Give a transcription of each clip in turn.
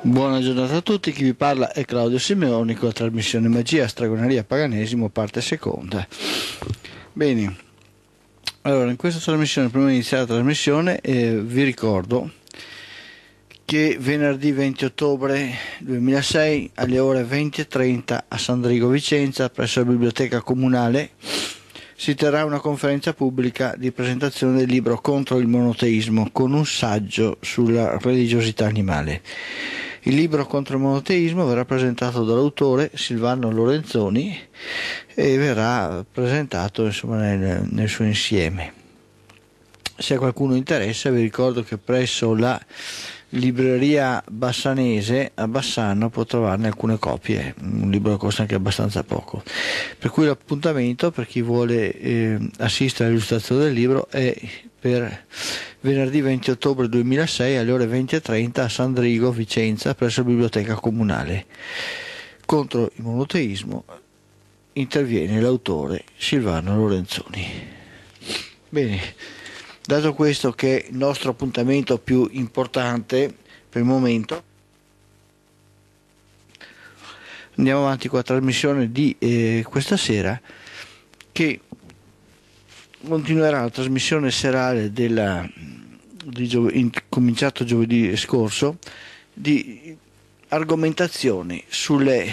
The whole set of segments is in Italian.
Buona giornata a tutti, chi vi parla è Claudio Simeoni con la trasmissione Magia, Stragoneria, Paganesimo, parte seconda. Bene, allora in questa trasmissione, prima di iniziare la trasmissione, eh, vi ricordo che venerdì 20 ottobre 2006 alle ore 20.30 a San Sandrigo Vicenza presso la biblioteca comunale si terrà una conferenza pubblica di presentazione del libro Contro il monoteismo con un saggio sulla religiosità animale. Il libro contro il monoteismo verrà presentato dall'autore Silvano Lorenzoni e verrà presentato insomma, nel, nel suo insieme. Se a qualcuno interessa vi ricordo che presso la libreria bassanese a Bassano può trovarne alcune copie, un libro che costa anche abbastanza poco. Per cui l'appuntamento per chi vuole eh, assistere all'illustrazione del libro è per venerdì 20 ottobre 2006 alle ore 20.30 a San Drigo, Vicenza, presso la biblioteca comunale. Contro il monoteismo interviene l'autore Silvano Lorenzoni. Bene. Dato questo che è il nostro appuntamento più importante per il momento andiamo avanti con la trasmissione di eh, questa sera che continuerà la trasmissione serale della, gio, in, cominciato giovedì scorso di argomentazioni sulle,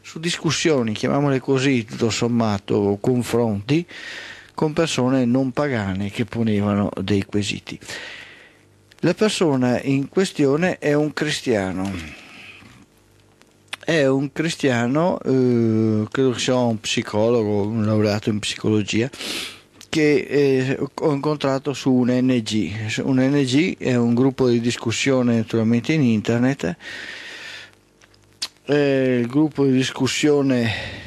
su discussioni, chiamiamole così, tutto sommato, confronti con persone non pagane che ponevano dei quesiti. La persona in questione è un cristiano. È un cristiano, eh, credo sia un psicologo, un laureato in psicologia, che eh, ho incontrato su un NG. Un NG è un gruppo di discussione naturalmente in internet. Eh, il gruppo di discussione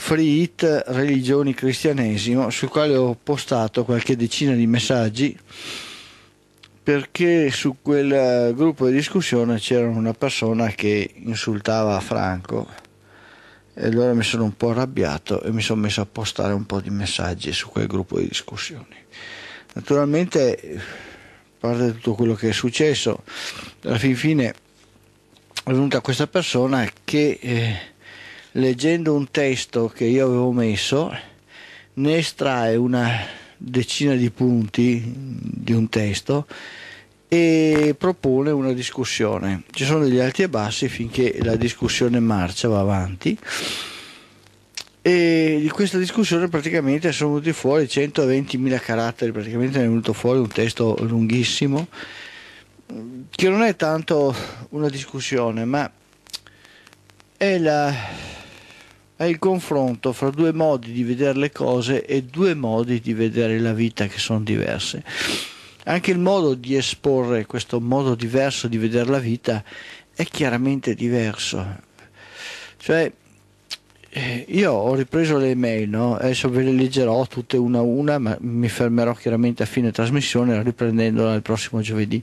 Free It Religioni Cristianesimo, sul quale ho postato qualche decina di messaggi perché su quel eh, gruppo di discussione c'era una persona che insultava Franco e allora mi sono un po' arrabbiato e mi sono messo a postare un po' di messaggi su quel gruppo di discussione. Naturalmente, a parte tutto quello che è successo, alla fin fine è venuta questa persona che... Eh, leggendo un testo che io avevo messo, ne estrae una decina di punti di un testo e propone una discussione. Ci sono degli alti e bassi finché la discussione marcia, va avanti. E di questa discussione praticamente sono venuti fuori 120.000 caratteri, praticamente è venuto fuori un testo lunghissimo, che non è tanto una discussione, ma è la è il confronto fra due modi di vedere le cose e due modi di vedere la vita che sono diverse. Anche il modo di esporre questo modo diverso di vedere la vita è chiaramente diverso. Cioè, eh, io ho ripreso le email, no? adesso ve le leggerò tutte una a una, ma mi fermerò chiaramente a fine trasmissione riprendendola il prossimo giovedì.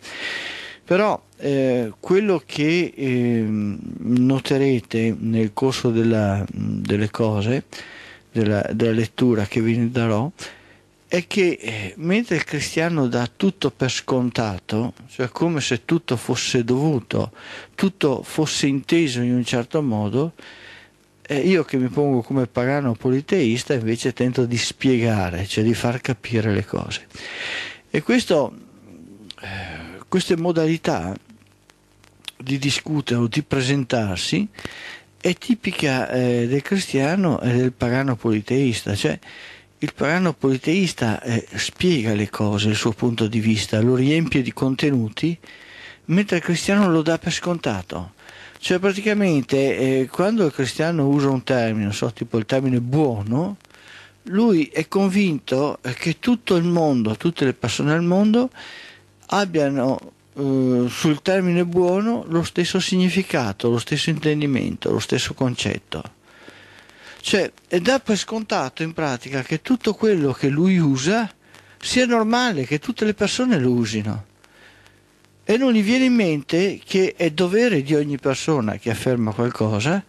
Però eh, quello che eh, noterete nel corso della, delle cose, della, della, lettura che vi darò, è che eh, mentre il cristiano dà tutto per scontato, cioè come se tutto fosse dovuto, tutto fosse inteso in un certo modo, eh, io che mi pongo come pagano politeista invece tento di spiegare, cioè di far capire le cose. E questo, queste modalità di discutere o di presentarsi è tipica eh, del cristiano e del pagano politeista, cioè il pagano politeista eh, spiega le cose, il suo punto di vista, lo riempie di contenuti, mentre il cristiano lo dà per scontato. Cioè praticamente eh, quando il cristiano usa un termine, so, tipo il termine buono, lui è convinto che tutto il mondo, tutte le persone al mondo abbiano eh, sul termine buono lo stesso significato, lo stesso intendimento, lo stesso concetto. Cioè, è da per scontato in pratica che tutto quello che lui usa sia normale, che tutte le persone lo usino. E non gli viene in mente che è dovere di ogni persona che afferma qualcosa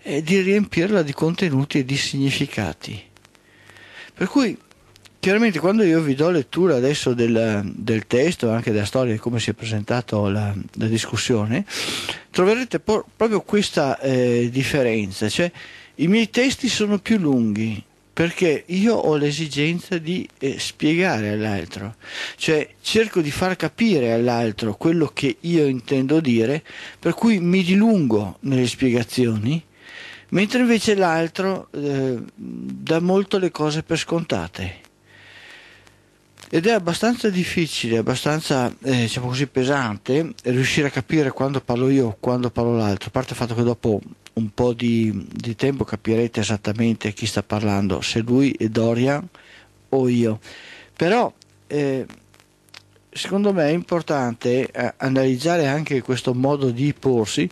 eh, di riempirla di contenuti e di significati. Per cui chiaramente quando io vi do lettura adesso del, del testo, anche della storia di come si è presentata la, la, discussione, troverete por, proprio questa eh, differenza, cioè i miei testi sono più lunghi perché io ho l'esigenza di eh, spiegare all'altro, cioè cerco di far capire all'altro quello che io intendo dire, per cui mi dilungo nelle spiegazioni, mentre invece l'altro eh, dà molto le cose per scontate ed è abbastanza difficile, abbastanza eh, diciamo così, pesante riuscire a capire quando parlo io o quando parlo l'altro, a parte il fatto che dopo un po' di, di tempo capirete esattamente chi sta parlando, se lui è Dorian o io. Però eh, secondo me è importante eh, analizzare anche questo modo di porsi,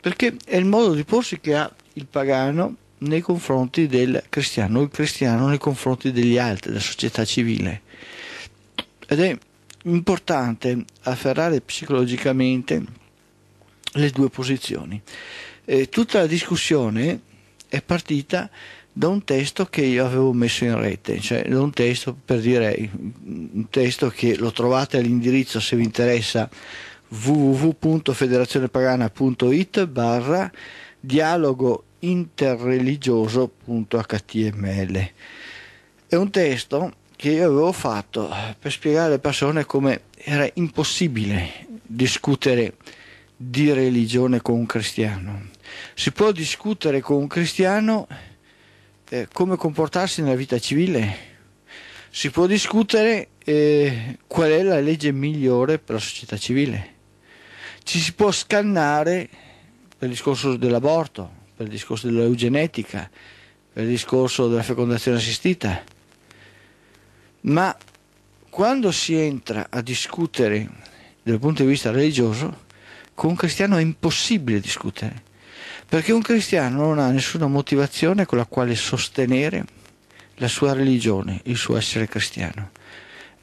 perché è il modo di porsi che ha il pagano nei confronti del cristiano, il cristiano nei confronti degli altri, della società civile. Ed è importante afferrare psicologicamente le due posizioni. Eh, tutta la discussione è partita da un testo che io avevo messo in rete, cioè da un testo per dire un testo che lo trovate all'indirizzo se vi interessa www.federazionepagana.it barra dialogo interreligioso.html. È un testo che io avevo fatto per spiegare alle persone come era impossibile discutere di religione con un cristiano. Si può discutere con un cristiano eh, come comportarsi nella vita civile, si può discutere eh, qual è la legge migliore per la società civile, ci si può scannare per il discorso dell'aborto, per il discorso dell'eugenetica, per il discorso della fecondazione assistita ma quando si entra a discutere dal punto di vista religioso, con un cristiano è impossibile discutere, perché un cristiano non ha nessuna motivazione con la quale sostenere la sua religione, il suo essere cristiano.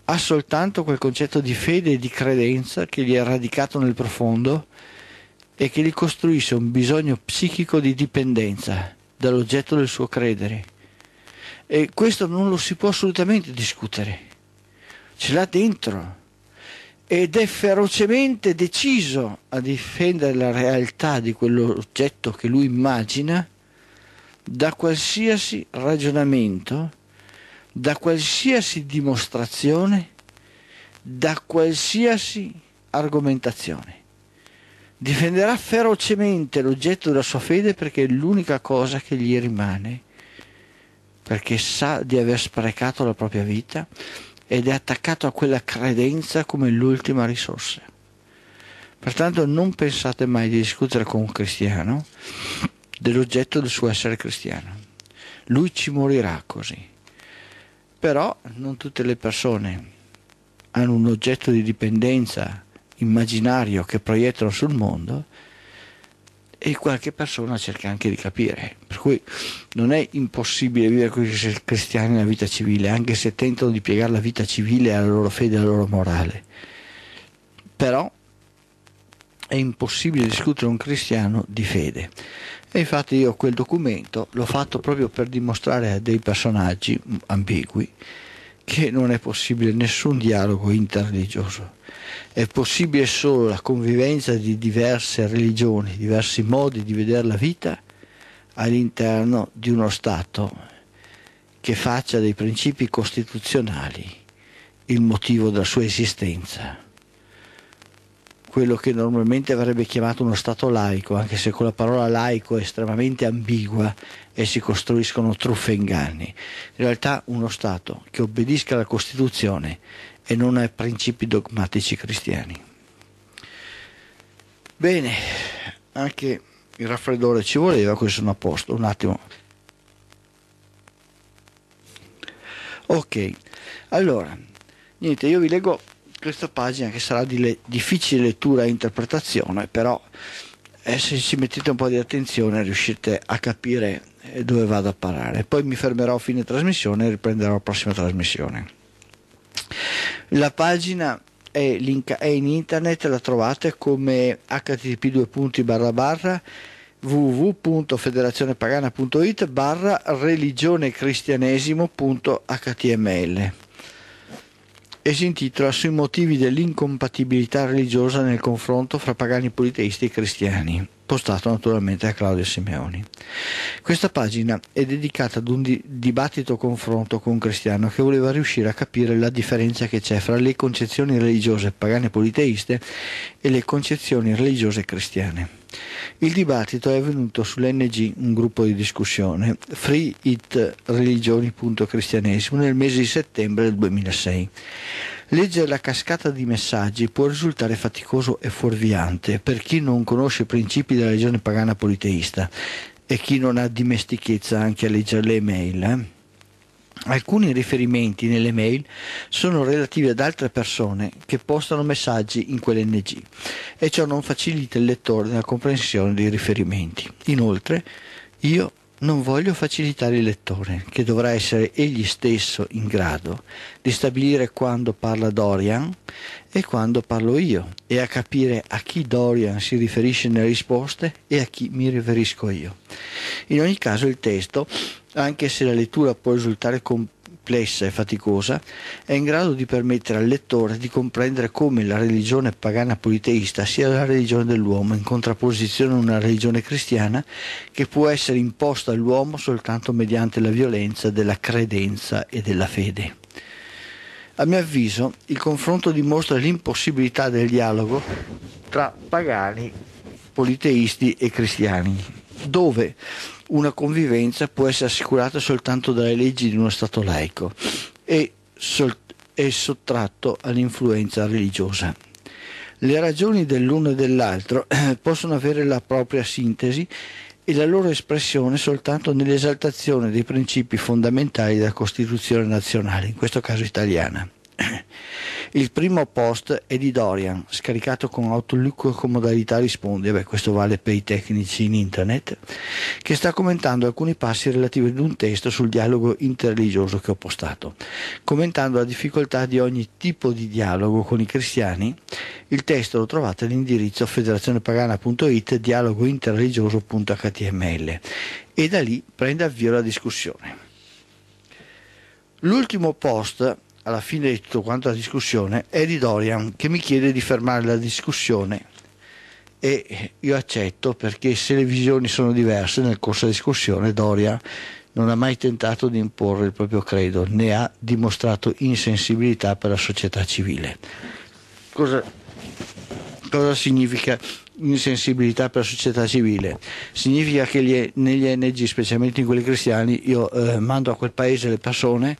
Ha soltanto quel concetto di fede e di credenza che gli è radicato nel profondo e che gli costruisce un bisogno psichico di dipendenza dall'oggetto del suo credere e questo non lo si può assolutamente discutere. Ce l'ha dentro ed è ferocemente deciso a difendere la realtà di quell'oggetto che lui immagina da qualsiasi ragionamento, da qualsiasi dimostrazione, da qualsiasi argomentazione. Difenderà ferocemente l'oggetto della sua fede perché è l'unica cosa che gli rimane perché sa di aver sprecato la propria vita ed è attaccato a quella credenza come l'ultima risorsa. Pertanto non pensate mai di discutere con un cristiano dell'oggetto del suo essere cristiano. Lui ci morirà così. Però non tutte le persone hanno un oggetto di dipendenza immaginario che proiettano sul mondo e qualche persona cerca anche di capire. Per cui non è impossibile vivere con i cristiani una vita civile, anche se tentano di piegare la vita civile alla loro fede e alla loro morale. Però è impossibile discutere un cristiano di fede. E infatti io quel documento l'ho fatto proprio per dimostrare a dei personaggi ambigui che non è possibile nessun dialogo interreligioso è possibile solo la convivenza di diverse religioni, diversi modi di vedere la vita all'interno di uno Stato che faccia dei principi costituzionali il motivo della sua esistenza. Quello che normalmente avrebbe chiamato uno Stato laico, anche se con la parola laico è estremamente ambigua e si costruiscono truffe e inganni. In realtà uno Stato che obbedisca alla Costituzione e non ai principi dogmatici cristiani. Bene, anche il raffreddore ci voleva, così sono a posto, un attimo. Ok, allora, niente, io vi leggo questa pagina che sarà di le- difficile lettura e interpretazione, però eh, se ci mettete un po' di attenzione riuscite a capire eh, dove vado a parare. Poi mi fermerò a fine trasmissione e riprenderò la prossima trasmissione. La pagina è, in internet, la trovate come http www.federazionepagana.it barra religionecristianesimo.html e si intitola sui motivi dell'incompatibilità religiosa nel confronto fra pagani politeisti e cristiani postato naturalmente a Claudio Simeoni. Questa pagina è dedicata ad un di- dibattito confronto con un cristiano che voleva riuscire a capire la differenza che c'è fra le concezioni religiose pagane politeiste e le concezioni religiose cristiane. Il dibattito è avvenuto sull'NG, un gruppo di discussione, Free It Religioni.Cristianesimo, nel mese di settembre del 2006. Leggere la cascata di messaggi può risultare faticoso e fuorviante per chi non conosce i principi della legione pagana politeista e chi non ha dimestichezza anche a leggere le email. Eh? Alcuni riferimenti nelle mail sono relativi ad altre persone che postano messaggi in quell'NG e ciò non facilita il lettore nella comprensione dei riferimenti. Inoltre, io non voglio facilitare il lettore, che dovrà essere egli stesso in grado di stabilire quando parla Dorian e quando parlo io, e a capire a chi Dorian si riferisce nelle risposte e a chi mi riferisco io. In ogni caso il testo, anche se la lettura può risultare complessa, complessa e faticosa, è in grado di permettere al lettore di comprendere come la religione pagana politeista sia la religione dell'uomo, in contrapposizione a una religione cristiana che può essere imposta all'uomo soltanto mediante la violenza della credenza e della fede. A mio avviso, il confronto dimostra l'impossibilità del dialogo tra pagani, politeisti e cristiani, dove una convivenza può essere assicurata soltanto dalle leggi di uno Stato laico e, sol- e sottratto all'influenza religiosa. Le ragioni dell'uno e dell'altro eh, possono avere la propria sintesi e la loro espressione soltanto nell'esaltazione dei principi fondamentali della Costituzione nazionale, in questo caso italiana. Il primo post è di Dorian, scaricato con Outlook con modalità rispondi, beh, questo vale per i tecnici in internet, che sta commentando alcuni passi relativi ad un testo sul dialogo interreligioso che ho postato. Commentando la difficoltà di ogni tipo di dialogo con i cristiani, il testo lo trovate all'indirizzo federazionepagana.it dialogointerreligioso.html e da lì prende avvio la discussione. L'ultimo post alla fine di tutto quanto la discussione è di Dorian che mi chiede di fermare la discussione e io accetto perché se le visioni sono diverse nel corso della discussione Dorian non ha mai tentato di imporre il proprio credo né ha dimostrato insensibilità per la società civile. Cosa, cosa significa insensibilità per la società civile? Significa che gli, negli NG, specialmente in quelli cristiani, io eh, mando a quel paese le persone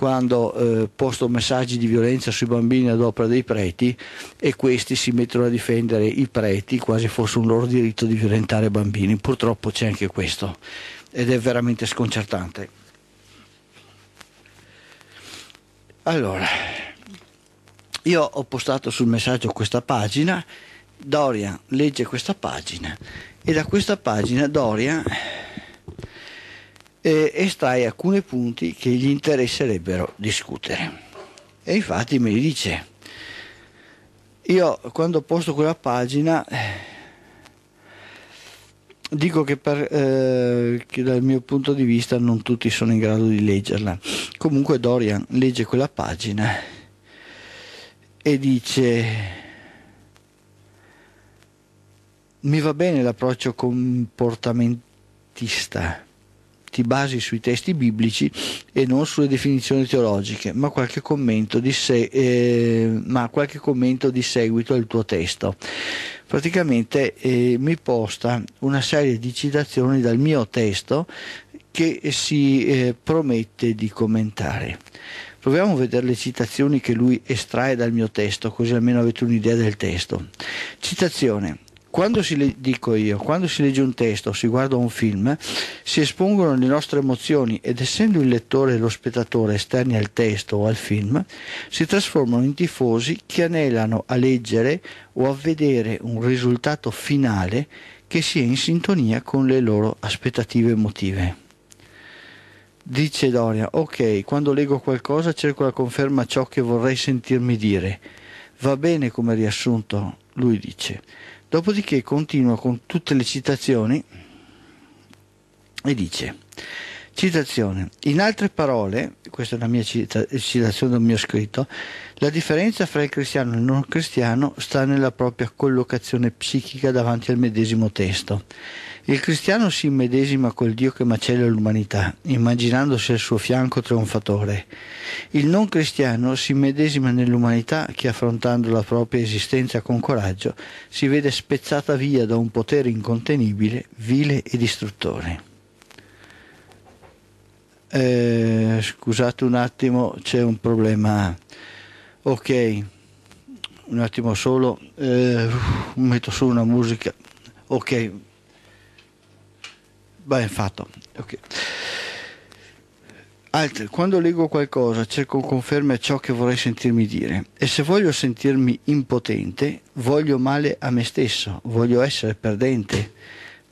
quando eh, posto messaggi di violenza sui bambini ad opera dei preti e questi si mettono a difendere i preti quasi fosse un loro diritto di violentare bambini. Purtroppo c'è anche questo ed è veramente sconcertante. Allora, io ho postato sul messaggio questa pagina, Dorian legge questa pagina e da questa pagina Dorian eh, estrae alcuni punti che gli interesserebbero discutere. E infatti mi dice, io quando posto quella pagina eh, dico che, per, eh, che, dal mio punto di vista non tutti sono in grado di leggerla. Comunque Dorian legge quella pagina e dice mi va bene l'approccio comportamentista, ti basi sui testi biblici e non sulle definizioni teologiche, ma qualche commento di, se, eh, qualche commento di seguito al tuo testo. Praticamente eh, mi posta una serie di citazioni dal mio testo che si eh, promette di commentare. Proviamo a vedere le citazioni che lui estrae dal mio testo, così almeno avete un'idea del testo. Citazione. Quando si, le- dico io, quando si legge un testo o si guarda un film, si espongono le nostre emozioni ed essendo il lettore e lo spettatore esterni al testo o al film, si trasformano in tifosi che anelano a leggere o a vedere un risultato finale che sia in sintonia con le loro aspettative emotive. Dice Doria, ok, quando leggo qualcosa cerco la conferma a ciò che vorrei sentirmi dire. Va bene come riassunto, lui dice. Dopodiché continua con tutte le citazioni e dice, citazione, in altre parole, questa è la mia cita- eh, citazione dal mio scritto, la differenza fra il cristiano e il non cristiano sta nella propria collocazione psichica davanti al medesimo testo. Il cristiano si immedesima col Dio che macella l'umanità, immaginandosi al suo fianco trionfatore. Il non cristiano si immedesima nell'umanità che, affrontando la propria esistenza con coraggio, si vede spezzata via da un potere incontenibile, vile e distruttore. Eh, scusate un attimo, c'è un problema. Ok, un attimo solo, eh, metto su una musica. Ok. Beh, fatto. Okay. Altri, quando leggo qualcosa cerco conferme a ciò che vorrei sentirmi dire e se voglio sentirmi impotente voglio male a me stesso, voglio essere perdente.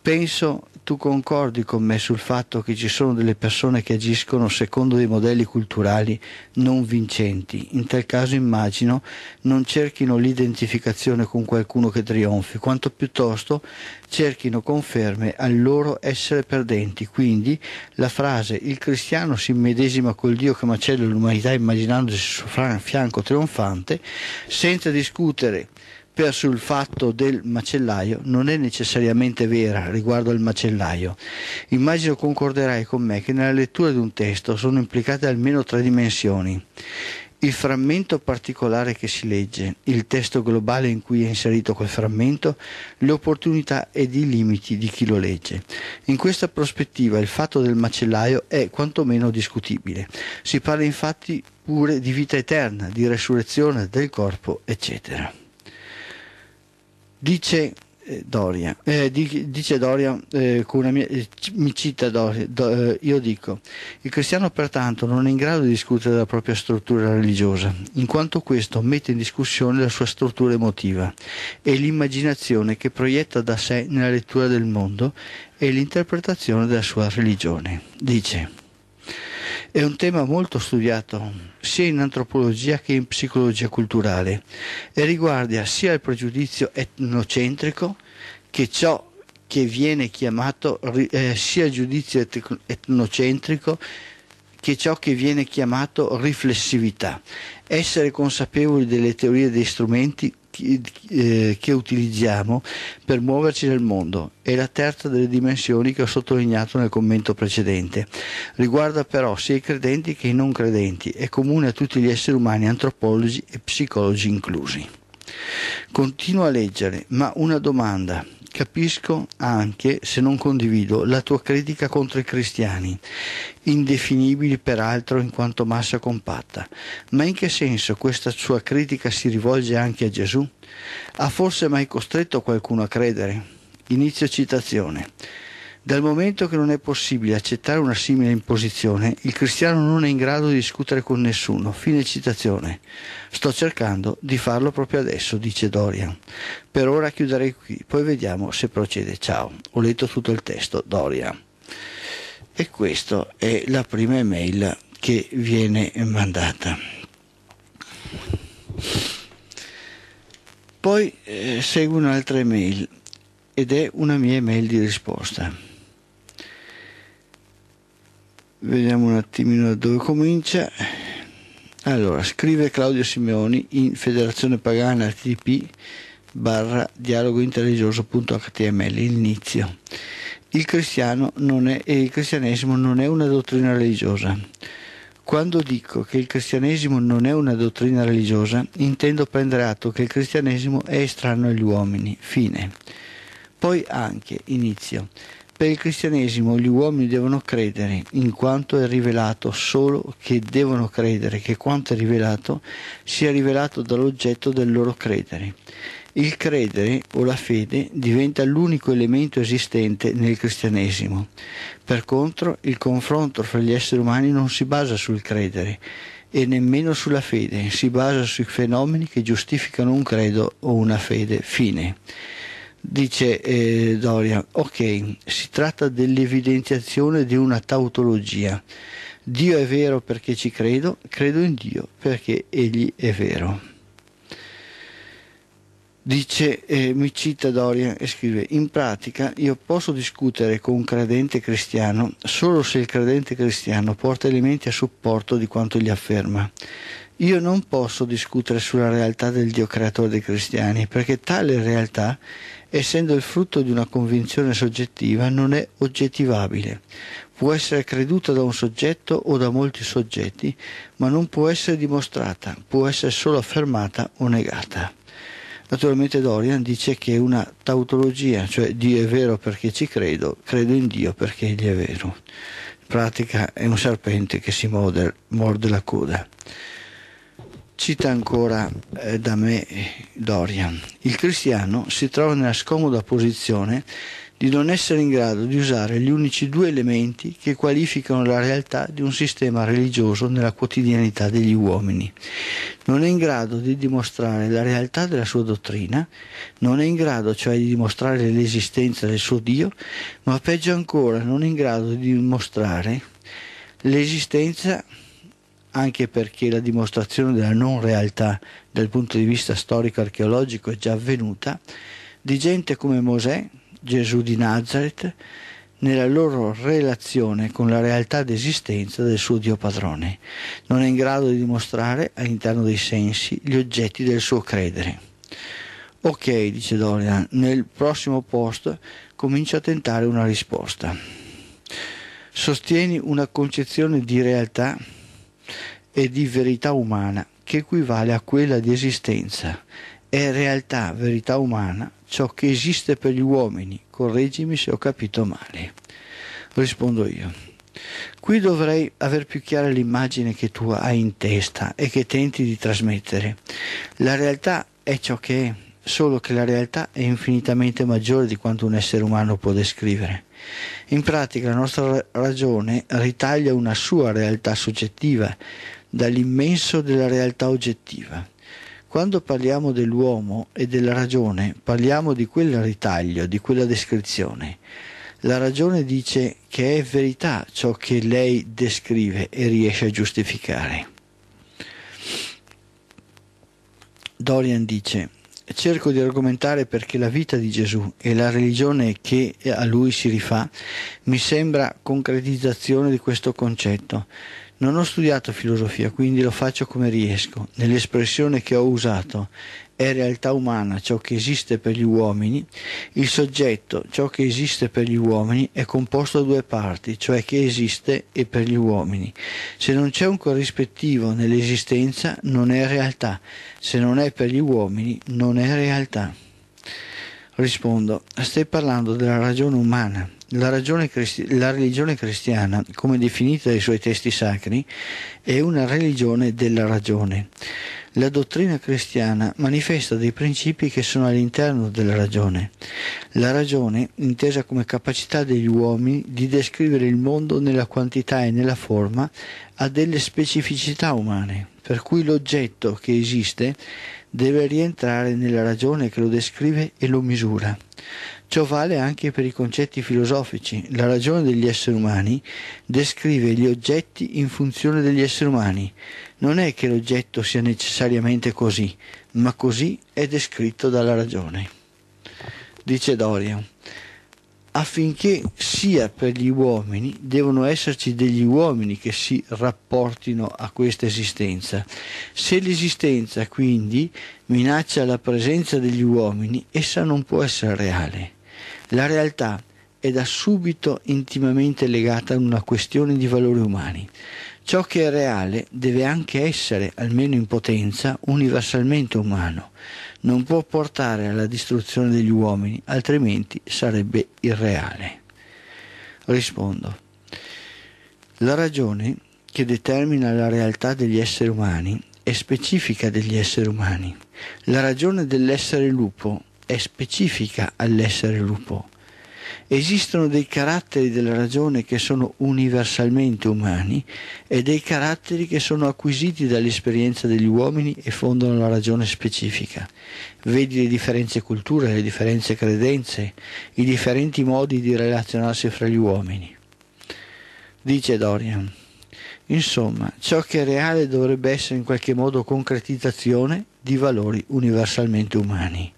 Penso tu concordi con me sul fatto che ci sono delle persone che agiscono secondo dei modelli culturali non vincenti, in tal caso immagino non cerchino l'identificazione con qualcuno che trionfi, quanto piuttosto cerchino conferme al loro essere perdenti. Quindi la frase il cristiano si medesima col Dio che macella l'umanità immaginandosi sul fianco trionfante, senza discutere per sul fatto del macellaio non è necessariamente vera riguardo al macellaio. Immagino concorderai con me che nella lettura di un testo sono implicate almeno tre dimensioni il frammento particolare che si legge, il testo globale in cui è inserito quel frammento, le opportunità ed i limiti di chi lo legge. In questa prospettiva il fatto del macellaio è quantomeno discutibile. Si parla infatti pure di vita eterna, di resurrezione del corpo, eccetera. Eh, eh, dice Doria, eh, dice Doria, eh, mia, eh, mi cita Doria, do, eh, io dico, il cristiano pertanto non è in grado di discutere della propria struttura religiosa, in quanto questo mette in discussione la sua struttura emotiva e l'immaginazione che proietta da sé nella lettura del mondo e l'interpretazione della sua religione. Dice, è un tema molto studiato sia in antropologia che in psicologia culturale e riguarda sia il pregiudizio etnocentrico che ciò che viene chiamato eh, sia il giudizio etnocentrico che ciò che viene chiamato riflessività, essere consapevoli delle teorie dei strumenti eh, che utilizziamo per muoverci nel mondo è la terza delle dimensioni che ho sottolineato nel commento precedente. Riguarda però sia i credenti che i non credenti, è comune a tutti gli esseri umani, antropologi e psicologi inclusi. Continuo a leggere, ma una domanda Capisco anche, se non condivido, la tua critica contro i cristiani, indefinibili peraltro in quanto massa compatta, ma in che senso questa sua critica si rivolge anche a Gesù? Ha forse mai costretto qualcuno a credere? Inizio citazione. Dal momento che non è possibile accettare una simile imposizione, il cristiano non è in grado di discutere con nessuno. Fine citazione. Sto cercando di farlo proprio adesso, dice Dorian. Per ora chiuderei qui, poi vediamo se procede. Ciao. Ho letto tutto il testo, Dorian. E questa è la prima email che viene mandata. Poi eh, segue un'altra email ed è una mia email di risposta vediamo un attimino da dove comincia allora scrive Claudio Simeoni in federazione pagana http barra dialogo interreligioso.html inizio il cristiano non è, e eh, il cristianesimo non è una dottrina religiosa quando dico che il cristianesimo non è una dottrina religiosa intendo prendere atto che il cristianesimo è estraneo agli uomini fine poi anche inizio per il cristianesimo gli uomini devono credere in quanto è rivelato, solo che devono credere che quanto è rivelato sia rivelato dall'oggetto del loro credere. Il credere o la fede diventa l'unico elemento esistente nel cristianesimo. Per contro, il confronto fra gli esseri umani non si basa sul credere e nemmeno sulla fede, si basa sui fenomeni che giustificano un credo o una fede. Fine. Dice eh, Doria, ok, si tratta dell'evidenziazione di una tautologia. Dio è vero perché ci credo, credo in Dio perché Egli è vero. Dice, eh, mi cita Dorian e scrive, in pratica io posso discutere con un credente cristiano solo se il credente cristiano porta elementi a supporto di quanto gli afferma. Io non posso discutere sulla realtà del Dio creatore dei cristiani, perché tale realtà essendo il frutto di una convinzione soggettiva, non è oggettivabile. Può essere creduta da un soggetto o da molti soggetti, ma non può essere dimostrata, può essere solo affermata o negata. Naturalmente Dorian dice che è una tautologia, cioè Dio è vero perché ci credo, credo in Dio perché egli è vero. In pratica è un serpente che si morde, morde la coda. Cita ancora eh, da me eh, Dorian, il cristiano si trova nella scomoda posizione di non essere in grado di usare gli unici due elementi che qualificano la realtà di un sistema religioso nella quotidianità degli uomini. Non è in grado di dimostrare la realtà della sua dottrina, non è in grado cioè di dimostrare l'esistenza del suo Dio, ma peggio ancora non è in grado di dimostrare l'esistenza di anche perché la dimostrazione della non realtà dal punto di vista storico-archeologico è già avvenuta, di gente come Mosè, Gesù di Nazareth, nella loro relazione con la realtà d'esistenza del suo Dio padrone. Non è in grado di dimostrare all'interno dei sensi gli oggetti del suo credere. Ok, dice Dorian, nel prossimo post comincio a tentare una risposta. Sostieni una concezione di realtà e di verità umana, che equivale a quella di esistenza. È realtà, verità umana, ciò che esiste per gli uomini. Correggimi se ho capito male. Rispondo io. Qui dovrei aver più chiara l'immagine che tu hai in testa e che tenti di trasmettere. La realtà è ciò che è, solo che la realtà è infinitamente maggiore di quanto un essere umano può descrivere. In pratica la nostra ragione ritaglia una sua realtà soggettiva, dall'immenso della realtà oggettiva. Quando parliamo dell'uomo e della ragione, parliamo di quel ritaglio, di quella descrizione. La ragione dice che è verità ciò che lei descrive e riesce a giustificare. Dorian dice, cerco di argomentare perché la vita di Gesù e la religione che a lui si rifà mi sembra concretizzazione di questo concetto. Non ho studiato filosofia, quindi lo faccio come riesco. Nell'espressione che ho usato è realtà umana ciò che esiste per gli uomini, il soggetto, ciò che esiste per gli uomini, è composto da due parti, cioè che esiste e per gli uomini. Se non c'è un corrispettivo nell'esistenza, non è realtà. Se non è per gli uomini, non è realtà. Rispondo, stai parlando della ragione umana la, cristi- la religione cristiana, come definita dai suoi testi sacri, è una religione della ragione. La dottrina cristiana manifesta dei principi che sono all'interno della ragione. La ragione, intesa come capacità degli uomini di descrivere il mondo nella quantità e nella forma, ha delle specificità umane, per cui l'oggetto che esiste deve rientrare nella ragione che lo descrive e lo misura. Ciò vale anche per i concetti filosofici. La ragione degli esseri umani descrive gli oggetti in funzione degli esseri umani. Non è che l'oggetto sia necessariamente così, ma così è descritto dalla ragione. Dice Dorian. affinché sia per gli uomini devono esserci degli uomini che si rapportino a questa esistenza. Se l'esistenza quindi minaccia la presenza degli uomini, essa non può essere reale. La realtà è da subito intimamente legata a una questione di valori umani. Ciò che è reale deve anche essere, almeno in potenza, universalmente umano. Non può portare alla distruzione degli uomini, altrimenti sarebbe irreale. Rispondo. La ragione che determina la realtà degli esseri umani è specifica degli esseri umani. La ragione dell'essere lupo è specifica all'essere lupo. Esistono dei caratteri della ragione che sono universalmente umani e dei caratteri che sono acquisiti dall'esperienza degli uomini e fondano la ragione specifica. Vedi le differenze culture, le differenze credenze, i differenti modi di relazionarsi fra gli uomini. Dice Dorian. Insomma, ciò che è reale dovrebbe essere in qualche modo concretizzazione di valori universalmente umani.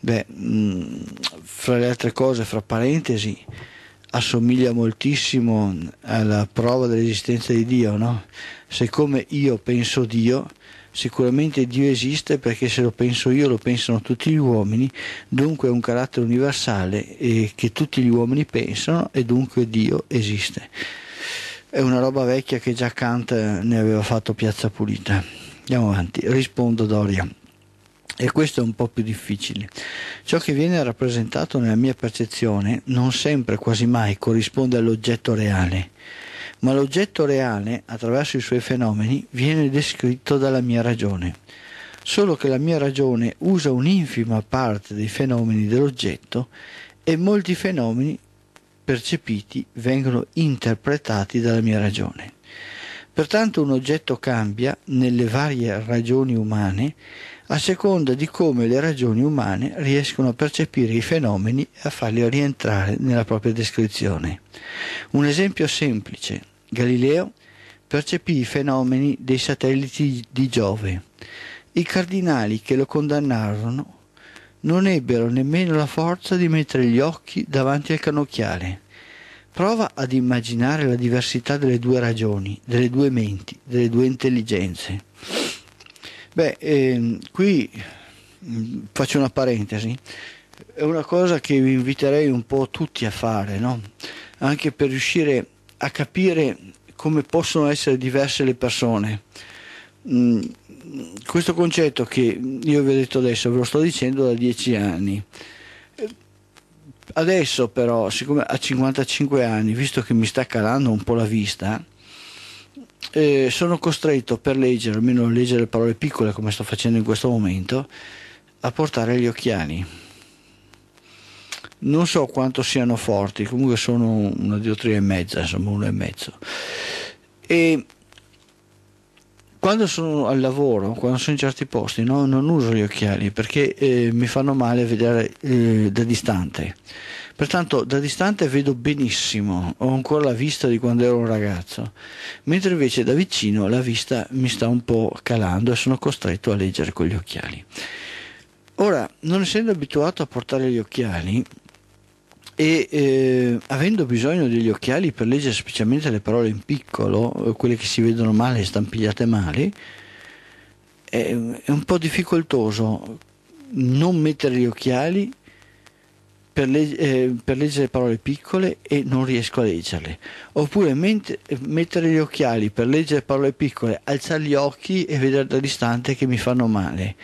Beh, mm, fra le altre cose, fra parentesi, assomiglia moltissimo alla prova dell'esistenza di Dio, no? Siccome io penso Dio, sicuramente Dio esiste perché se lo penso io lo pensano tutti gli uomini, dunque è un carattere universale eh, che tutti gli uomini pensano e dunque Dio esiste. È una roba vecchia che già Kant ne aveva fatto piazza pulita. Andiamo avanti, rispondo Doria e questo è un po' più difficile. Ciò che viene rappresentato nella mia percezione non sempre, quasi mai, corrisponde all'oggetto reale, ma l'oggetto reale, attraverso i suoi fenomeni, viene descritto dalla mia ragione. Solo che la mia ragione usa un'infima parte dei fenomeni dell'oggetto e molti fenomeni percepiti vengono interpretati dalla mia ragione. Pertanto un oggetto cambia nelle varie ragioni umane a seconda di come le ragioni umane riescono a percepire i fenomeni e a farli rientrare nella propria descrizione. Un esempio semplice. Galileo percepì i fenomeni dei satelliti di Giove. I cardinali che lo condannarono non ebbero nemmeno la forza di mettere gli occhi davanti al cannocchiale. Prova ad immaginare la diversità delle due ragioni, delle due menti, delle due intelligenze. Beh, ehm, qui mh, mm, faccio una parentesi, è una cosa che vi inviterei un po' tutti a fare, no? anche per riuscire a capire come possono essere diverse le persone. Mh, mm, questo concetto che io vi ho detto adesso, ve lo sto dicendo da dieci anni. Adesso però, siccome a 55 anni, visto che mi sta calando un po' la vista, eh, sono costretto per leggere, almeno leggere parole piccole come sto facendo in questo momento, a portare gli occhiali. Non so quanto siano forti, comunque sono una diottria e mezza, insomma uno e mezzo. E quando sono al lavoro, quando sono in certi posti, no, non uso gli occhiali perché eh, mi fanno male vedere eh, da distante Pertanto da distante vedo benissimo, ho ancora la vista di quando ero un ragazzo, mentre invece da vicino la vista mi sta un po' calando e sono costretto a leggere con gli occhiali. Ora, non essendo abituato a portare gli occhiali, e eh, avendo bisogno degli occhiali per leggere specialmente le parole in piccolo, eh, quelle che si vedono male, e stampigliate male, è, è un po' difficoltoso non mettere gli occhiali per, le, eh, per, leggere parole piccole e non riesco a leggerle, oppure ment- mettere gli occhiali per leggere parole piccole, alzare gli occhi e vedere da distante che mi fanno male.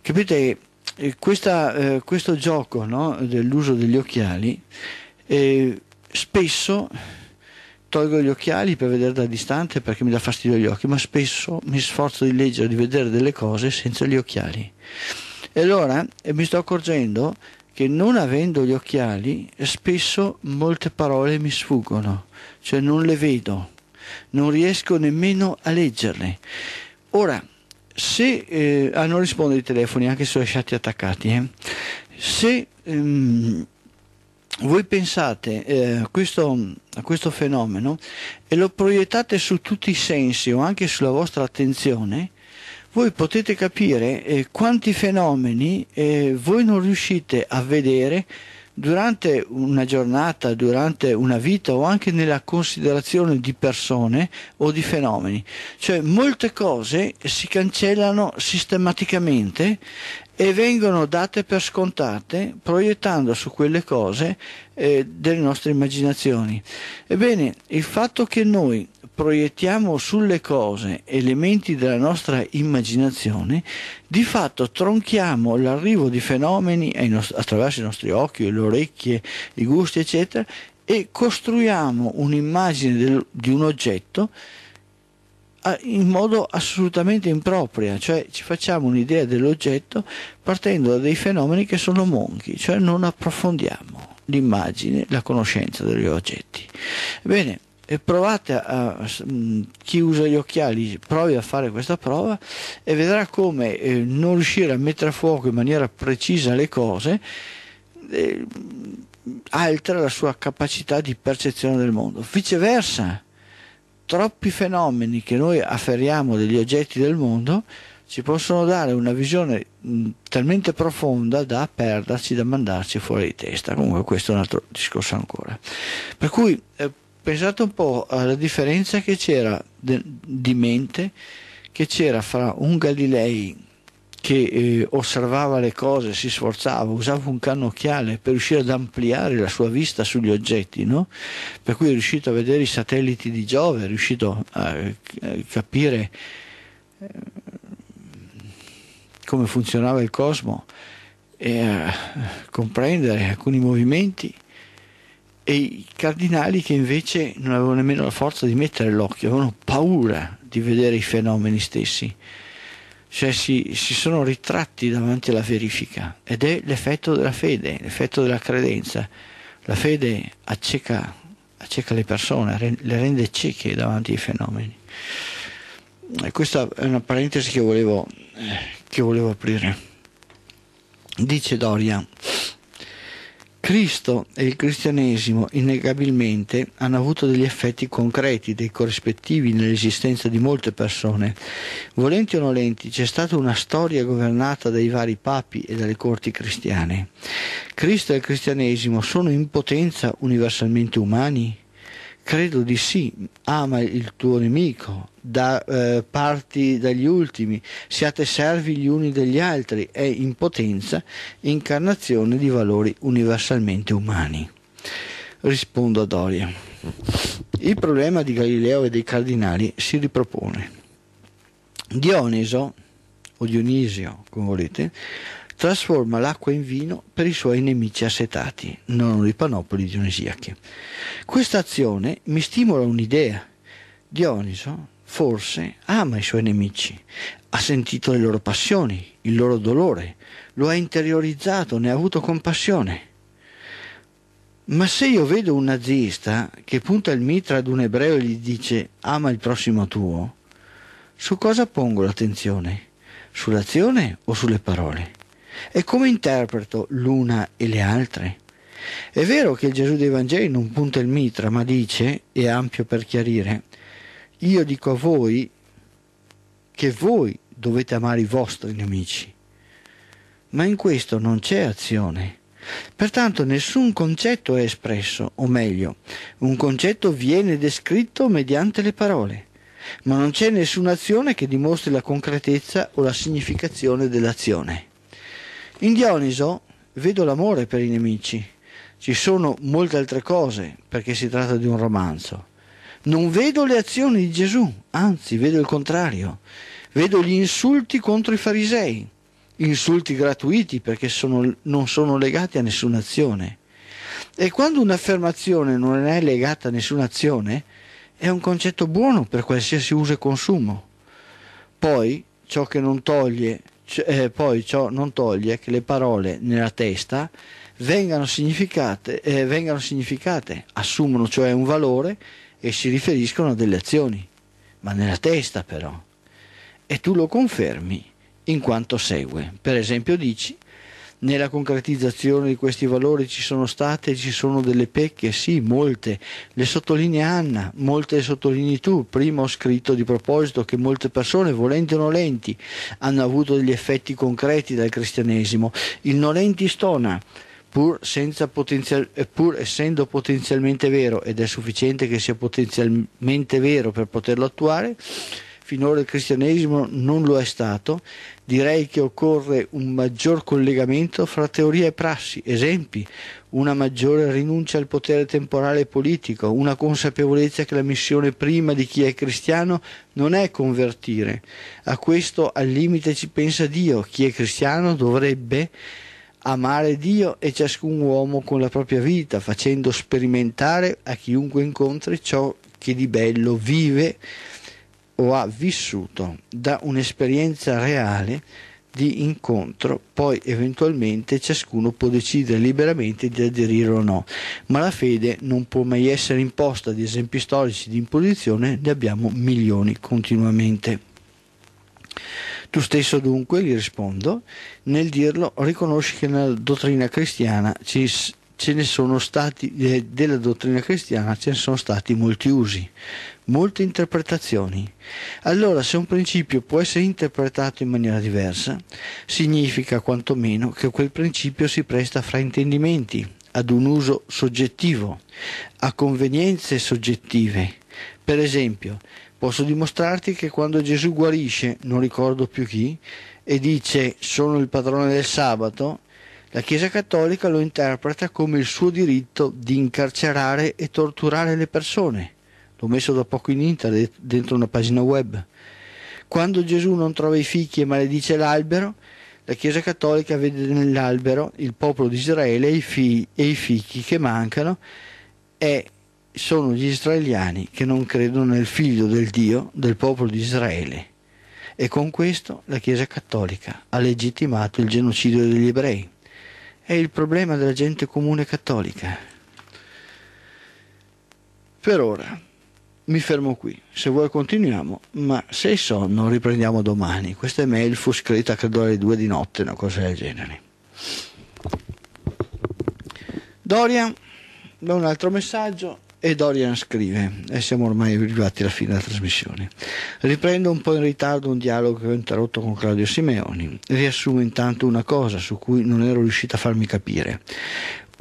Capite? Eh, questa, eh, questo gioco no, dell'uso degli occhiali eh, spesso tolgo gli occhiali per vedere da distante perché mi dà fastidio agli occhi, ma spesso mi sforzo di leggere, di vedere delle cose senza gli occhiali. E allora eh, mi sto accorgendo che non avendo gli occhiali spesso molte parole mi sfuggono, cioè non le vedo, non riesco nemmeno a leggerle. Ora, se eh, ah, non rispondo ai telefoni anche se lasciati attaccati, eh. se ehm, voi pensate eh, questo, a questo fenomeno e lo proiettate su tutti i sensi o anche sulla vostra attenzione, voi potete capire eh, quanti fenomeni eh, voi non riuscite a vedere durante una giornata, durante una vita o anche nella considerazione di persone o di fenomeni. Cioè molte cose si cancellano sistematicamente e vengono date per scontate proiettando su quelle cose eh, delle nostre immaginazioni. Ebbene, il fatto che noi proiettiamo sulle cose elementi della nostra immaginazione, di fatto tronchiamo l'arrivo di fenomeni attraverso i nostri occhi, le orecchie, i gusti, eccetera, e costruiamo un'immagine del, di un oggetto in modo assolutamente impropria, cioè ci facciamo un'idea dell'oggetto partendo da dei fenomeni che sono monchi, cioè non approfondiamo l'immagine, la conoscenza degli oggetti. Bene, e provate a, mm, chi usa gli occhiali provi a fare questa prova e vedrà come eh, non riuscire a mettere a fuoco in maniera precisa le cose eh, altera la sua capacità di percezione del mondo. Viceversa, troppi fenomeni che noi afferriamo degli oggetti del mondo ci possono dare una visione mh, mm, talmente profonda da perderci, da mandarci fuori di testa. Comunque questo è un altro discorso ancora. Per cui eh, pensate un po' alla differenza che c'era de- di mente che c'era fra un Galilei che eh, osservava le cose, si sforzava, usava un cannocchiale per riuscire ad ampliare la sua vista sugli oggetti, no? per cui è riuscito a vedere i satelliti di Giove, è riuscito a, eh, capire come funzionava il cosmo e a comprendere alcuni movimenti e i cardinali che invece non avevano nemmeno la forza di mettere l'occhio, avevano paura di vedere i fenomeni stessi, cioè si, si sono ritratti davanti alla verifica ed è l'effetto della fede, l'effetto della credenza. La fede acceca, acceca le persone, le rende cieche davanti ai fenomeni. E questa è una parentesi che volevo, eh, che volevo aprire. Dice Doria. Cristo e il cristianesimo innegabilmente hanno avuto degli effetti concreti, dei corrispettivi nell'esistenza di molte persone. Volenti o nolenti c'è stata una storia governata dai vari papi e dalle corti cristiane. Cristo e il cristianesimo sono in potenza universalmente umani? Credo di sì, ama il tuo nemico, da, eh, parti dagli ultimi, siate servi gli uni degli altri, è in potenza incarnazione di valori universalmente umani. Rispondo a Doria. Il problema di Galileo e dei cardinali si ripropone. Dioniso, o Dionisio, come volete, trasforma l'acqua in vino per i suoi nemici assetati, non le panopoli dionisiache. Questa azione mi stimola un'idea. Dioniso, forse, ama i suoi nemici, ha sentito le loro passioni, il loro dolore, lo ha interiorizzato, ne ha avuto compassione. Ma se io vedo un nazista che punta il mitra ad un ebreo e gli dice ama il prossimo tuo, su cosa pongo l'attenzione? Sull'azione o sulle parole? E come interpreto l'una e le altre? È vero che il Gesù dei Vangeli non punta il mitra, ma dice, è ampio per chiarire, io dico a voi che voi dovete amare i vostri nemici. Ma in questo non c'è azione. Pertanto nessun concetto è espresso, o meglio, un concetto viene descritto mediante le parole, ma non c'è nessuna azione che dimostri la concretezza o la significazione dell'azione. In Dioniso vedo l'amore per i nemici. Ci sono molte altre cose perché si tratta di un romanzo. Non vedo le azioni di Gesù, anzi vedo il contrario. Vedo gli insulti contro i farisei, insulti gratuiti perché sono, non sono legati a nessuna azione. E quando un'affermazione non è legata a nessuna azione, è un concetto buono per qualsiasi uso e consumo. Poi, ciò che non toglie c- eh, poi ciò non toglie che le parole nella testa vengano significate, eh, vengano significate, assumono cioè un valore e si riferiscono a delle azioni, ma nella testa però. E tu lo confermi in quanto segue. Per esempio dici nella concretizzazione di questi valori ci sono state e ci sono delle pecche, sì, molte, le sottolinea Anna, molte le sottolinei tu, prima ho scritto di proposito che molte persone, volenti o nolenti, hanno avuto degli effetti concreti dal cristianesimo, il nolenti stona, Pur, potenzial, eh, pur, essendo potenzialmente vero, ed è sufficiente che sia potenzialmente vero per poterlo attuare, finora il cristianesimo non lo è stato, direi che occorre un maggior collegamento fra teoria e prassi, esempi, una maggiore rinuncia al potere temporale e politico, una consapevolezza che la missione prima di chi è cristiano non è convertire. A questo al limite ci pensa Dio, chi è cristiano dovrebbe amare Dio e ciascun uomo con la propria vita, facendo sperimentare a chiunque incontri ciò che di bello vive o ha vissuto da un'esperienza reale di incontro, poi eventualmente ciascuno può decidere liberamente di aderire o no, ma la fede non può mai essere imposta, di esempi storici di imposizione ne abbiamo milioni continuamente. Tu stesso dunque, gli rispondo, nel dirlo riconosci che nella dottrina cristiana ci ce ne sono stati, eh, della dottrina cristiana ce ne sono stati molti usi, molte interpretazioni. Allora se un principio può essere interpretato in maniera diversa, significa quantomeno che quel principio si presta a fraintendimenti, ad un uso soggettivo, a convenienze soggettive. Per esempio, posso dimostrarti che quando Gesù guarisce, non ricordo più chi, e dice sono il padrone del sabato, la Chiesa Cattolica lo interpreta come il suo diritto di incarcerare e torturare le persone l'ho messo da poco in internet dentro una pagina web. Quando Gesù non trova i fichi e maledice l'albero, la Chiesa Cattolica vede nell'albero il popolo di Israele e i, fi- e i fichi che mancano e sono gli israeliani che non credono nel figlio del Dio del popolo di Israele. E con questo la Chiesa Cattolica ha legittimato il genocidio degli ebrei. È il problema della gente comune cattolica. Per ora mi fermo qui, se vuoi continuiamo, ma se hai sonno riprendiamo domani. Questa email fu scritta credo alle due di notte, una cosa del genere. Dorian da un altro messaggio e Dorian scrive, e siamo ormai arrivati alla fine della trasmissione. Riprendo un po' in ritardo un dialogo che ho interrotto con Claudio Simeoni. Riassumo intanto una cosa su cui non ero riuscito a farmi capire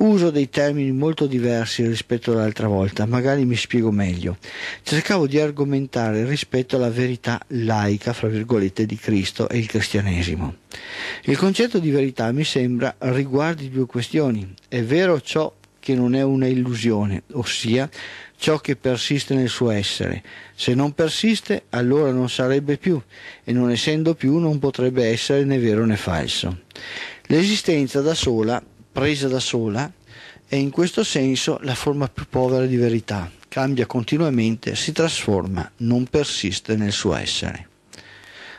uso dei termini molto diversi rispetto all'altra volta, magari mi spiego meglio. Cercavo di argomentare rispetto alla verità laica, fra virgolette, di Cristo e il cristianesimo. Il concetto di verità mi sembra riguardi due questioni. È vero ciò che non è una illusione, ossia ciò che persiste nel suo essere. Se non persiste, allora non sarebbe più e non essendo più non potrebbe essere né vero né falso. L'esistenza da sola presa da sola, è in questo senso la forma più povera di verità, cambia continuamente, si trasforma, non persiste nel suo essere.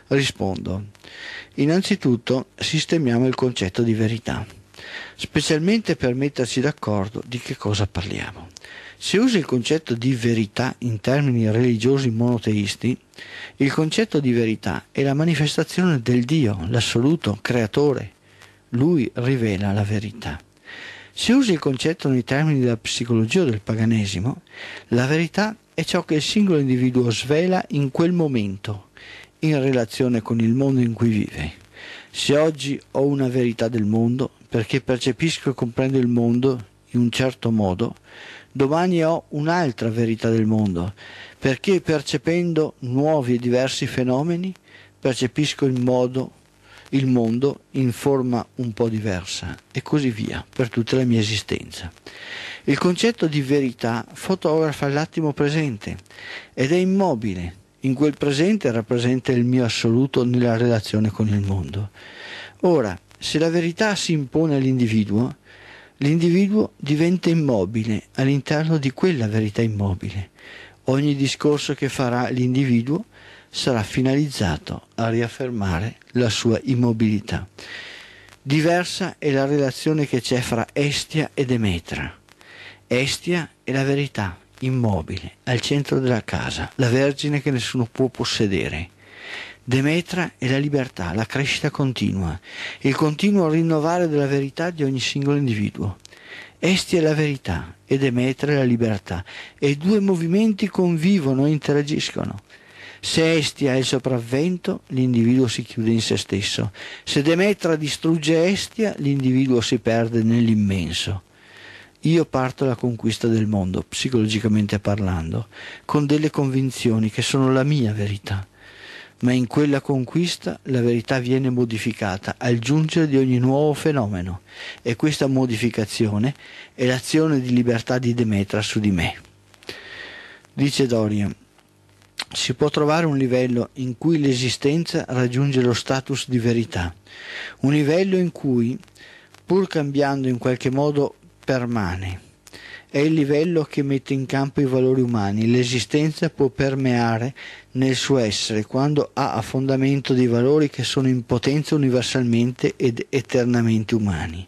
Rispondo. Innanzitutto sistemiamo il concetto di verità, specialmente per metterci d'accordo di che cosa parliamo. Se usi il concetto di verità in termini religiosi monoteisti, il concetto di verità è la manifestazione del Dio, l'assoluto, creatore, lui rivela la verità. Se usi il concetto nei termini della psicologia o del paganesimo, la verità è ciò che il singolo individuo svela in quel momento, in relazione con il mondo in cui vive. Se oggi ho una verità del mondo, perché percepisco e comprendo il mondo in un certo modo, domani ho un'altra verità del mondo, perché percependo nuovi e diversi fenomeni, percepisco il modo il mondo in forma un po' diversa e così via per tutta la mia esistenza. Il concetto di verità fotografa l'attimo presente ed è immobile. In quel presente rappresenta il mio assoluto nella relazione con il mondo. Ora, se la verità si impone all'individuo, l'individuo diventa immobile all'interno di quella verità immobile. Ogni discorso che farà l'individuo sarà finalizzato a riaffermare la sua immobilità. Diversa è la relazione che c'è fra Estia e Demetra. Estia è la verità, immobile, al centro della casa, la vergine che nessuno può possedere. Demetra è la libertà, la crescita continua, il continuo rinnovare della verità di ogni singolo individuo. Estia è la verità e Demetra è la libertà e due movimenti convivono e interagiscono. Se Estia è il sopravvento, l'individuo si chiude in se stesso. Se Demetra distrugge Estia, l'individuo si perde nell'immenso. Io parto alla conquista del mondo, psicologicamente parlando, con delle convinzioni che sono la mia verità ma in quella conquista la verità viene modificata al giungere di ogni nuovo fenomeno e questa modificazione è l'azione di libertà di Demetra su di me. Dice Dorian, si può trovare un livello in cui l'esistenza raggiunge lo status di verità, un livello in cui, pur cambiando in qualche modo, permane. È il livello che mette in campo i valori umani. L'esistenza può permeare nel suo essere quando ha a fondamento dei valori che sono in potenza universalmente ed eternamente umani.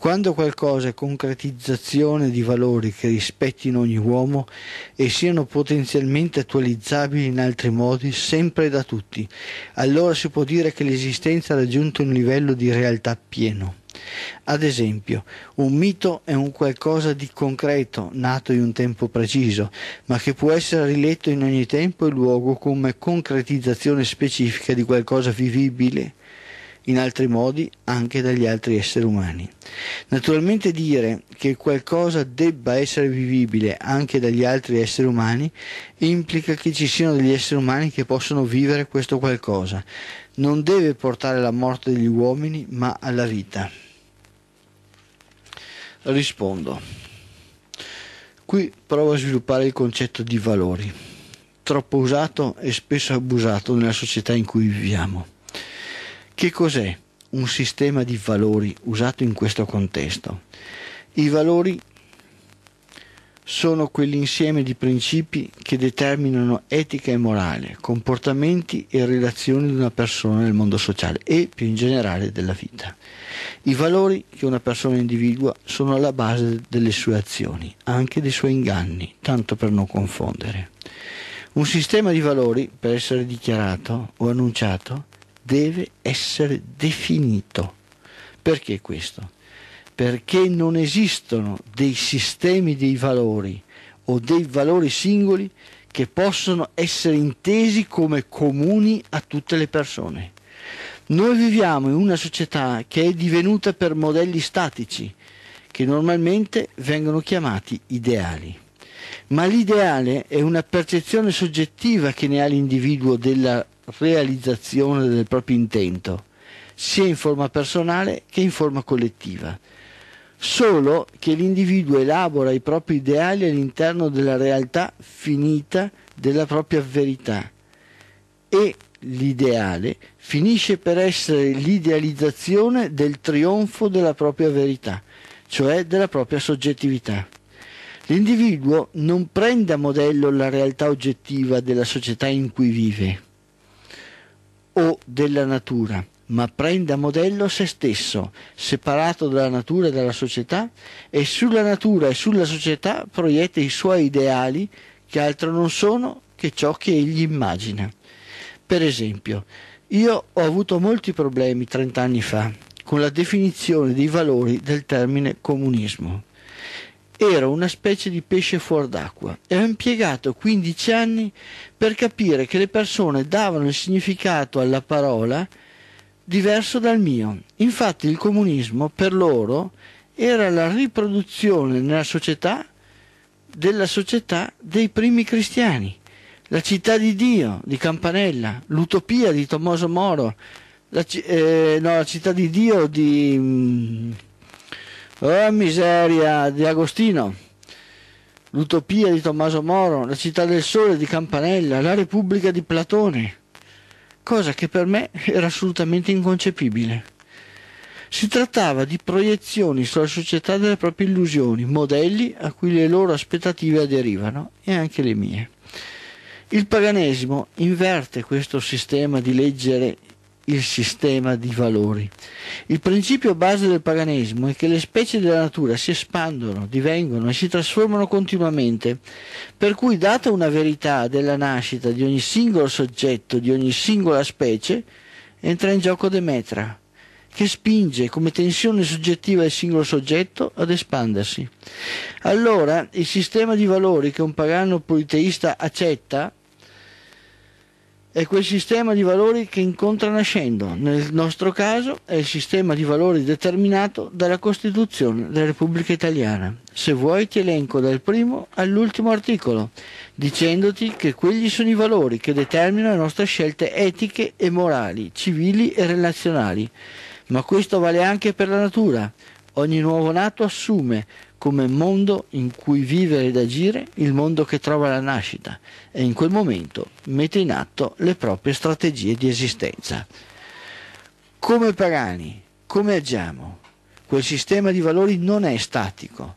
Quando qualcosa è concretizzazione di valori che rispettino ogni uomo e siano potenzialmente attualizzabili in altri modi sempre e da tutti, allora si può dire che l'esistenza ha raggiunto un livello di realtà pieno. Ad esempio, un mito è un qualcosa di concreto, nato in un tempo preciso, ma che può essere riletto in ogni tempo e luogo come concretizzazione specifica di qualcosa vivibile in altri modi anche dagli altri esseri umani. Naturalmente dire che qualcosa debba essere vivibile anche dagli altri esseri umani implica che ci siano degli esseri umani che possono vivere questo qualcosa. Non deve portare alla morte degli uomini, ma alla vita. Rispondo. Qui provo a sviluppare il concetto di valori, troppo usato e spesso abusato nella società in cui viviamo. Che cos'è un sistema di valori usato in questo contesto? I valori sono quell'insieme di principi che determinano etica e morale, comportamenti e relazioni di una persona nel mondo sociale e più in generale della vita. I valori che una persona individua sono alla base delle sue azioni, anche dei suoi inganni, tanto per non confondere. Un sistema di valori, per essere dichiarato o annunciato, deve essere definito. Perché questo? Perché non esistono dei sistemi dei valori o dei valori singoli che possono essere intesi come comuni a tutte le persone. Noi viviamo in una società che è divenuta per modelli statici, che normalmente vengono chiamati ideali. Ma l'ideale è una percezione soggettiva che ne ha l'individuo della realizzazione del proprio intento, sia in forma personale che in forma collettiva. Solo che l'individuo elabora i propri ideali all'interno della realtà finita della propria verità e l'ideale finisce per essere l'idealizzazione del trionfo della propria verità, cioè della propria soggettività. L'individuo non prende a modello la realtà oggettiva della società in cui vive, o della natura, ma prenda modello se stesso, separato dalla natura e dalla società, e sulla natura e sulla società proietta i suoi ideali, che altro non sono che ciò che egli immagina. Per esempio, io ho avuto molti problemi trent'anni fa con la definizione dei valori del termine comunismo. Era una specie di pesce fuor d'acqua e ho impiegato 15 anni per capire che le persone davano il significato alla parola diverso dal mio. Infatti il comunismo per loro era la riproduzione nella società della società dei primi cristiani. La città di Dio di Campanella, l'utopia di Tommaso Moro, la, eh, no, la città di Dio di... Mm, Oh miseria di Agostino, l'utopia di Tommaso Moro, la città del sole di Campanella, la Repubblica di Platone, cosa che per me era assolutamente inconcepibile. Si trattava di proiezioni sulla società delle proprie illusioni, modelli a cui le loro aspettative aderivano e anche le mie. Il paganesimo inverte questo sistema di leggere il sistema di valori. Il principio base del paganesimo è che le specie della natura si espandono, divengono e si trasformano continuamente, per cui data una verità della nascita di ogni singolo soggetto, di ogni singola specie, entra in gioco Demetra, che spinge come tensione soggettiva il singolo soggetto ad espandersi. Allora il sistema di valori che un pagano politeista accetta è quel sistema di valori che incontra nascendo, nel nostro caso è il sistema di valori determinato dalla Costituzione della Repubblica Italiana. Se vuoi ti elenco dal primo all'ultimo articolo, dicendoti che quelli sono i valori che determinano le nostre scelte etiche e morali, civili e relazionali. Ma questo vale anche per la natura. Ogni nuovo nato assume come mondo in cui vivere ed agire il mondo che trova la nascita e in quel momento mette in atto le proprie strategie di esistenza. Come pagani, come agiamo? Quel sistema di valori non è statico.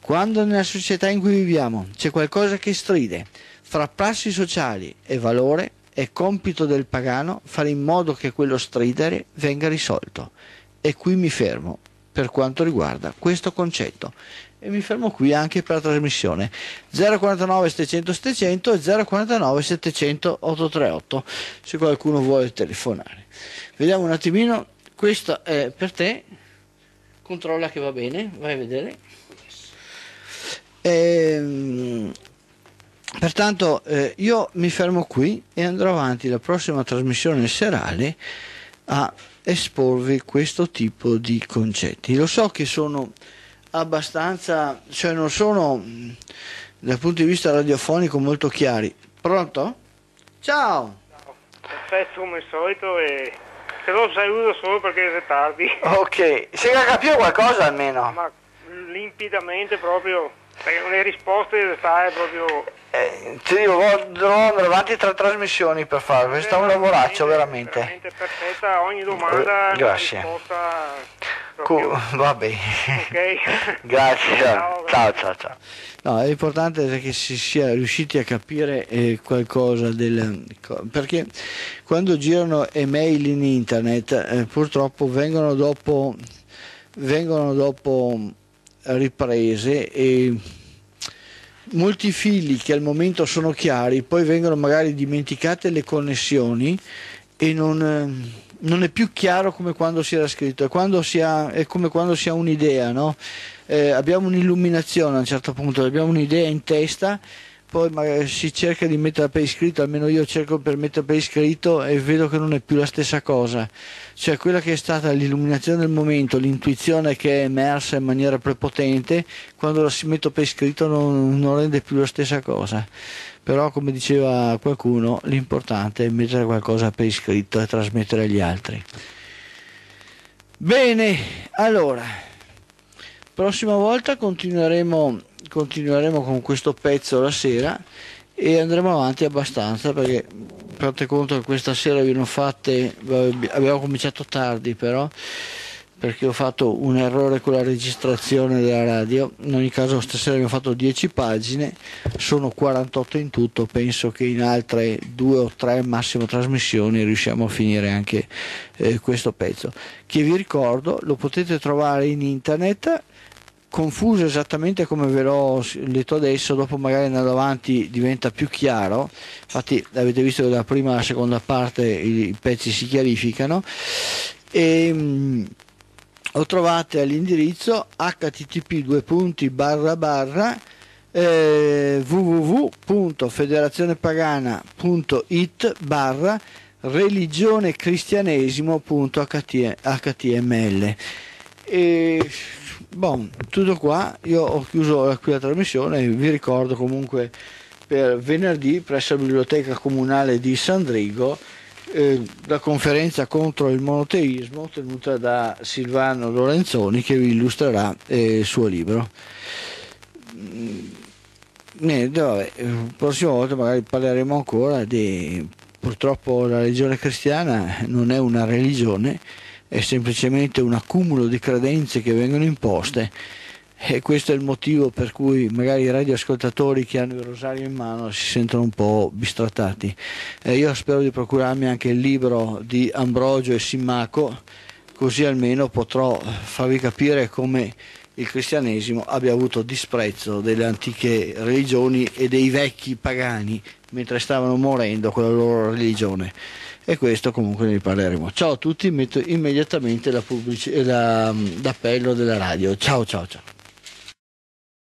Quando nella società in cui viviamo c'è qualcosa che stride fra prassi sociali e valore, è compito del pagano fare in modo che quello stridere venga risolto. E qui mi fermo per quanto riguarda questo concetto. E mi fermo qui anche per la trasmissione 049 700 700 e 049 700 838 se qualcuno vuole telefonare. Vediamo un attimino, questo è per te, controlla che va bene, vai a vedere. Ehm, pertanto eh, io mi fermo qui e andrò avanti la prossima trasmissione serale a esporvi questo tipo di concetti. Lo so che sono abbastanza, cioè non sono dal punto di vista radiofonico molto chiari. Pronto? Ciao! Perfetto come al solito e te lo saluto solo perché sei tardi. Ok, si è capito qualcosa almeno? Ma limpidamente proprio perché le risposte deve fare proprio... Eh, ti dico, devo andare avanti tra trasmissioni per fare, questo è un lavoraccio veramente. veramente perfetta, ogni domanda... Eh, grazie. Risposta Va bene. Okay. Grazie. Ciao, ciao, ciao, ciao. No, è importante che si sia riusciti a capire eh, qualcosa del... perché quando girano email in internet eh, purtroppo vengono dopo... Vengono dopo riprese e molti fili che al momento sono chiari poi vengono magari dimenticate le connessioni e non, eh, non è più chiaro come quando si era scritto, è, ha, è come quando si ha un'idea, no? eh, abbiamo un'illuminazione a un certo punto, abbiamo un'idea in testa poi magari si cerca di metterla per iscritto, almeno io cerco per metterla per iscritto e vedo che non è più la stessa cosa. Cioè quella che è stata l'illuminazione del momento, l'intuizione che è emersa in maniera prepotente, quando la si mette per iscritto non, non rende più la stessa cosa. Però come diceva qualcuno, l'importante è mettere qualcosa per iscritto e trasmettere agli altri. Bene, allora, prossima volta continueremo continueremo con questo pezzo la sera e andremo avanti abbastanza perché fate conto che questa sera vi ho fatte abbiamo cominciato tardi però perché ho fatto un errore con la registrazione della radio in ogni caso stasera abbiamo fatto 10 pagine sono 48 in tutto penso che in altre due o tre massimo trasmissioni riusciamo a finire anche eh, questo pezzo che vi ricordo lo potete trovare in internet confuso esattamente come ve l'ho letto adesso, dopo magari andando avanti diventa più chiaro, infatti avete visto che dalla prima alla seconda parte i pezzi si chiarificano, e, ehm, mh, lo trovate all'indirizzo http www.federazionepagana.it barra eh, religionecristianesimo.html Bon, tutto qua, io ho chiuso qui la trasmissione, vi ricordo comunque per venerdì presso la biblioteca comunale di Sandrigo eh, la conferenza contro il monoteismo tenuta da Silvano Lorenzoni che vi illustrerà eh, il suo libro. Mm, niente, vabbè, la eh, prossima volta magari parleremo ancora di purtroppo la religione cristiana non è una religione è semplicemente un accumulo di credenze che vengono imposte e questo è il motivo per cui magari i radioascoltatori che hanno il rosario in mano si sentono un po' bistrattati. Eh, io spero di procurarmi anche il libro di Ambrogio e Simmaco, così almeno potrò farvi capire come il cristianesimo abbia avuto disprezzo delle antiche religioni e dei vecchi pagani mentre stavano morendo con la loro religione e questo comunque ne parleremo. Ciao a tutti, metto immediatamente mm, l'appello la la, della radio. Ciao ciao ciao.